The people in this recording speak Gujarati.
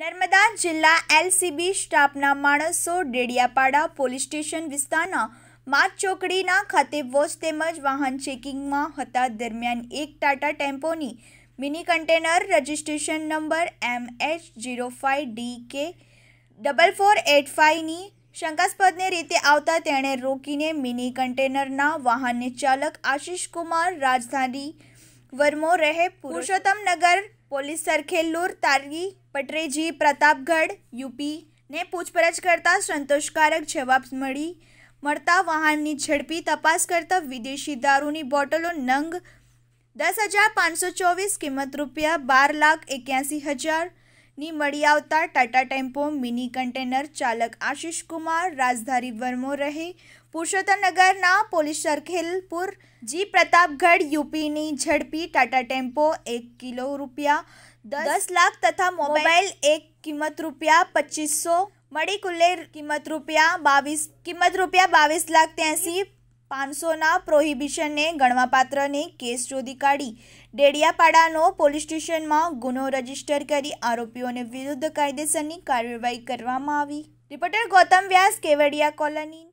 નર્મદા જિલ્લા એલસીબી સ્ટાફના માણસો ડેડિયાપાડા પોલીસ સ્ટેશન વિસ્તારના માત ચોકડીના ખાતે વોચ તેમજ વાહન ચેકિંગમાં હતા દરમિયાન એક ટાટા ટેમ્પોની mini container registration number M H zero five D K double four eight ફાઇવની શંકાસ્પદને રીતે આવતા તેણે રોકીને મિની કન્ટેનરના વાહનને ચાલક આશિષ કુમાર રાજધાની વર્મો રહે પુરુષોત્તમનગર પોલીસ સરખેલુર તારી પટરેજી પ્રતાપગઢ યુપી ને પૂછપરછ કરતા સંતોષકારક જવાબ મળી મળતા વાહનની ઝડપી તપાસ કરતા વિદેશી દારૂની બોટલો નંગ દસ હજાર પાંચસો ચોવીસ કિંમત રૂપિયા બાર લાખ એક્યાસી હજાર ની મળી આવતા ટાટા ટેમ્પો મિની કન્ટેનર ચાલક આશિષ કુમાર રાજધારી વર્મો રહે પુરુષોત્તમનગરના પોલીસ સરખેલપુર જી પ્રતાપગઢ યુપીની ઝડપી ટાટા ટેમ્પો એક કિલો રૂપિયા દસ લાખ તથા મોબાઈલ એક કિંમત રૂપિયા પચીસો મળી કુલ્લેર કિંમત રૂપિયા બાવીસ કિંમત રૂપિયા બાવીસ લાખ ત્યાંસી પાંચસોના પ્રોહિબિશનને ગણવાપાત્રને કેસ શોધી કાઢી ડેડિયાપાડાનો પોલીસ સ્ટેશનમાં ગુનો રજીસ્ટર કરી આરોપીઓને વિરુદ્ધ કાયદેસરની કાર્યવાહી કરવામાં આવી રિપોર્ટર ગૌતમ વ્યાસ કેવડિયા કોલોની